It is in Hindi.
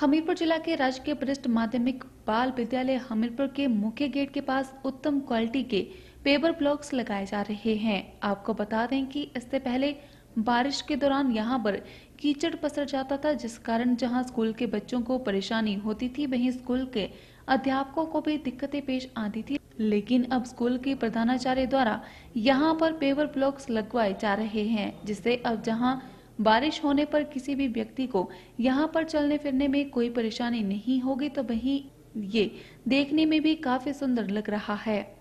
हमीरपुर जिला के राजकीय वरिष्ठ माध्यमिक बाल विद्यालय हमीरपुर के मुख्य गेट के पास उत्तम क्वालिटी के पेपर ब्लॉक्स लगाए जा रहे हैं आपको बता दें कि इससे पहले बारिश के दौरान यहां पर कीचड़ पसर जाता था जिस कारण जहां स्कूल के बच्चों को परेशानी होती थी वहीं स्कूल के अध्यापकों को भी दिक्कतें पेश आती थी लेकिन अब स्कूल के प्रधानाचार्य द्वारा यहाँ पर पेपर ब्लॉक्स लगवाए जा रहे हैं जिससे अब जहाँ बारिश होने पर किसी भी व्यक्ति को यहाँ पर चलने फिरने में कोई परेशानी नहीं होगी तो वही ये देखने में भी काफी सुंदर लग रहा है